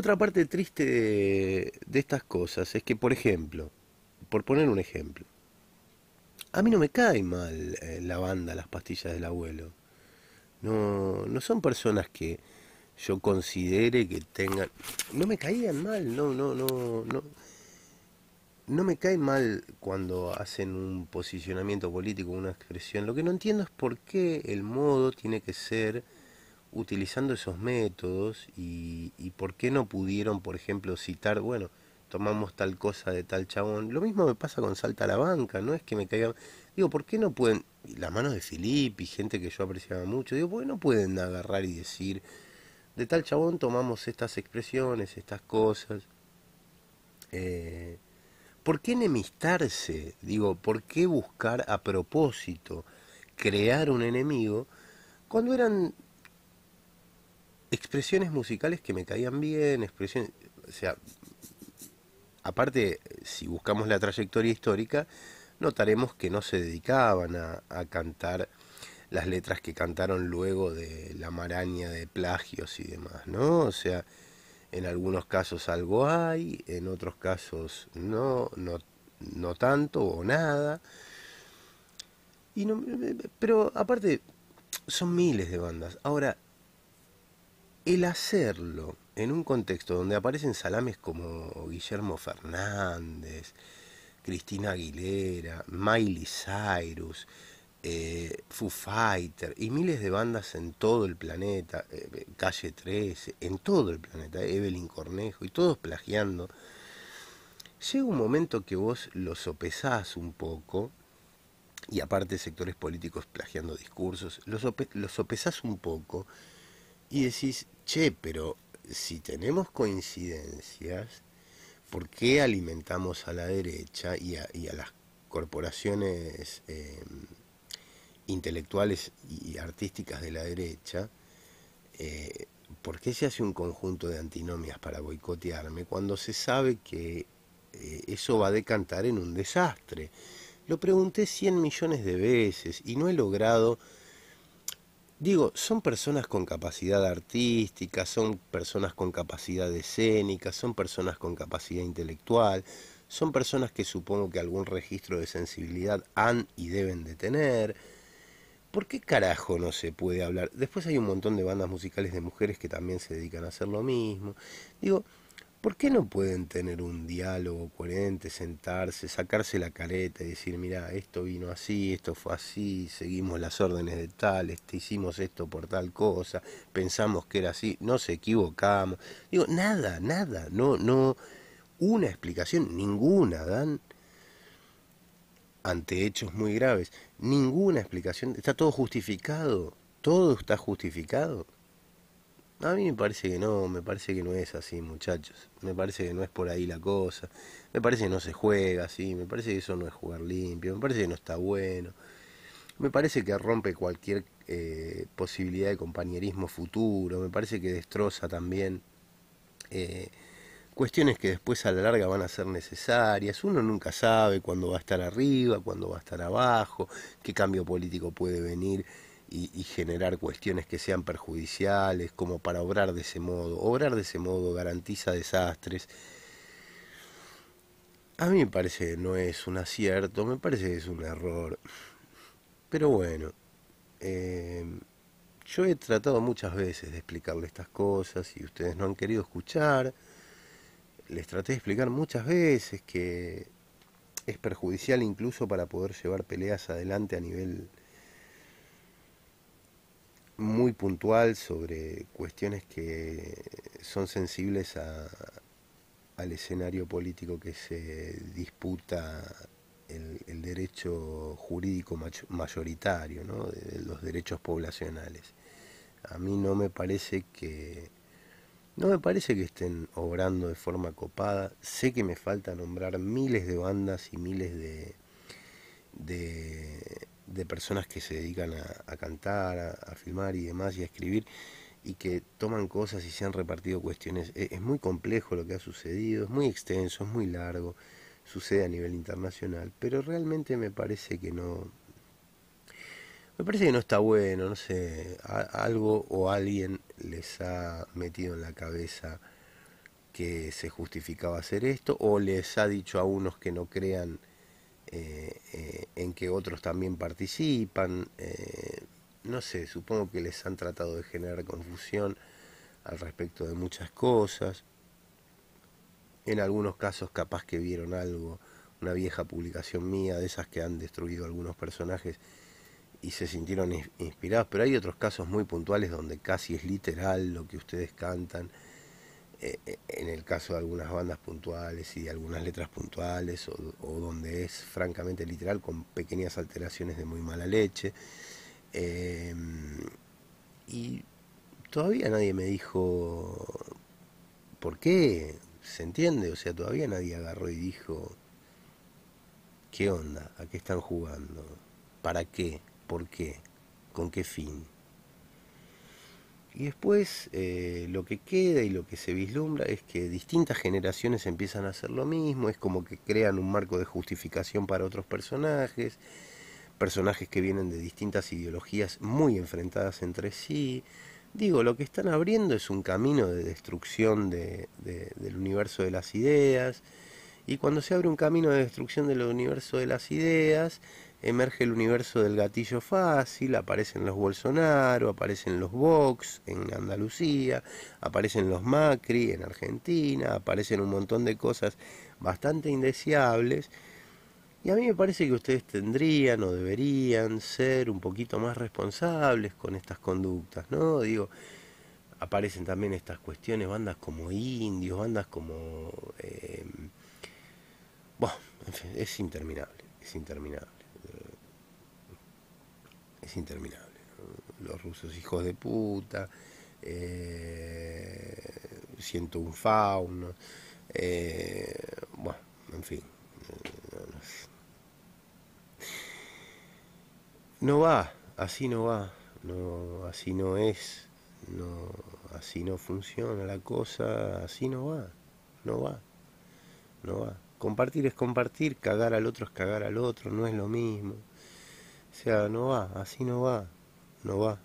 Otra parte triste de, estas cosas es que, por ejemplo, por poner un ejemplo, a mí no me cae mal eh, la banda, las pastillas del abuelo. No, no son personas que yo considere que tengan. No me caían mal, no, no, no, no. No me cae mal cuando hacen un posicionamiento político, una expresión. Lo que no entiendo es por qué el modo tiene que ser utilizando esos métodos y, por qué no pudieron, por ejemplo, citar, bueno, tomamos tal cosa de tal chabón. Lo mismo me pasa con Salta a la Banca, no es que me caiga... Digo, ¿por qué no pueden... las manos de Filipe y gente que yo apreciaba mucho, digo, ¿por qué no pueden agarrar y decir, de tal chabón tomamos estas expresiones, estas cosas? Eh, ¿Por qué enemistarse? Digo, ¿por qué buscar a propósito crear un enemigo cuando eran expresiones musicales que me caían bien, expresiones, o sea, aparte, si buscamos la trayectoria histórica, notaremos que no se dedicaban a, cantar las letras que cantaron luego de la maraña de plagios y demás, ¿no? O sea, en algunos casos algo hay, en otros casos no, no, no tanto o nada. Y eh, pero aparte, son miles de bandas. Ahora, el hacerlo en un contexto donde aparecen salames como Guillermo Fernández, Cristina Aguilera, Miley Cyrus, eh, Foo Fighter y miles de bandas en todo el planeta, eh, Calle 13, en todo el planeta, Evelyn Cornejo y todos plagiando, llega un momento que vos lo sopesás un poco, y aparte sectores políticos plagiando discursos, los sopesás un poco y decís, che, pero si tenemos coincidencias, ¿por qué alimentamos a la derecha y a, las corporaciones em, intelectuales y artísticas de la derecha? Eh, ¿Por qué se hace un conjunto de antinomias para boicotearme cuando se sabe que eh, eso va a decantar en un desastre? Lo pregunté 100 millones de veces y no he logrado Digo, son personas con capacidad artística, son personas con capacidad escénica, son personas con capacidad intelectual, son personas que supongo que algún registro de sensibilidad han y deben de tener. ¿Por qué carajo no se puede hablar? Después hay un montón de bandas musicales de mujeres que también se dedican a hacer lo mismo. Digo, ¿Por qué no pueden tener un diálogo coherente, sentarse, sacarse la careta y decir, mira, esto vino así, esto fue así, seguimos las órdenes de tal, hicimos esto por tal cosa, pensamos que era así, nos equivocamos? Digo, nada, nada, no, no, una explicación, ninguna, dan ante hechos muy graves, ninguna explicación, está todo justificado, todo está justificado. A mí me parece que no, me parece que no es así, muchachos. Me parece que no es por ahí la cosa. Me parece que no se juega así, me parece que eso no es jugar limpio, me parece que no está bueno. Me parece que rompe cualquier eh, posibilidad de compañerismo futuro, me parece que destroza también eh, cuestiones que después a la larga van a ser necesarias. Uno nunca sabe cuándo va a estar arriba, cuándo va a estar abajo, qué cambio político puede venir y, generar cuestiones que sean perjudiciales, como para obrar de ese modo. Obrar de ese modo garantiza desastres. A mí me parece que no es un acierto, me parece que es un error. Pero bueno, eh, yo he tratado muchas veces de explicarle estas cosas y ustedes no han querido escuchar. Les traté de explicar muchas veces que es perjudicial incluso para poder llevar peleas adelante a nivel muy puntual sobre cuestiones que son sensibles a, al escenario político que se disputa el, derecho jurídico mayoritario, ¿no? de los derechos poblacionales. A mí no me parece que no me parece que estén obrando de forma copada. Sé que me falta nombrar miles de bandas y miles de, de de personas que se dedican a, cantar, a, filmar y demás y a escribir y que toman cosas y se han repartido cuestiones. E, es muy complejo lo que ha sucedido, es muy extenso, es muy largo, sucede a nivel internacional, pero realmente me parece que no, me parece que no está bueno, no sé, algo o alguien les ha metido en la cabeza que se justificaba hacer esto o les ha dicho a unos que no crean eh, eh, en que otros también participan. Eh, no sé, supongo que les han tratado de generar confusión al respecto de muchas cosas. En algunos casos capaz que vieron algo, una vieja publicación mía, de esas que han destruido algunos personajes y se sintieron inspirados, pero hay otros casos muy puntuales donde casi es literal lo que ustedes cantan eh, eh, en el caso de algunas bandas puntuales y de algunas letras puntuales, o, donde es francamente literal con pequeñas alteraciones de muy mala leche. Em, y todavía nadie me dijo por qué, ¿se entiende? O sea, todavía nadie agarró y dijo, ¿qué onda? ¿A qué están jugando? ¿Para qué? ¿Por qué? ¿Con qué fin? Y después eh, lo que queda y lo que se vislumbra es que distintas generaciones empiezan a hacer lo mismo, es como que crean un marco de justificación para otros personajes, personajes que vienen de distintas ideologías muy enfrentadas entre sí. Digo, lo que están abriendo es un camino de destrucción del universo de las ideas, y cuando se abre un camino de destrucción del universo de las ideas, emerge el universo del gatillo fácil, aparecen los Bolsonaro, aparecen los Vox en Andalucía, aparecen los Macri en Argentina, aparecen un montón de cosas bastante indeseables. Y a mí me parece que ustedes tendrían o deberían ser un poquito más responsables con estas conductas, ¿no? Digo, aparecen también estas cuestiones, bandas como indios, bandas como... Eh, bueno, en fin, es interminable, es interminable es interminable. Los rusos hijos de puta, eh, siento un fauno, eh, bueno, en fin. Eh, no, va, así no va, no, así no es, no, así no funciona la cosa, así no va, no va, no va. Compartir es compartir, cagar al otro es cagar al otro, no es lo mismo. O sea, no va, así no va, no va.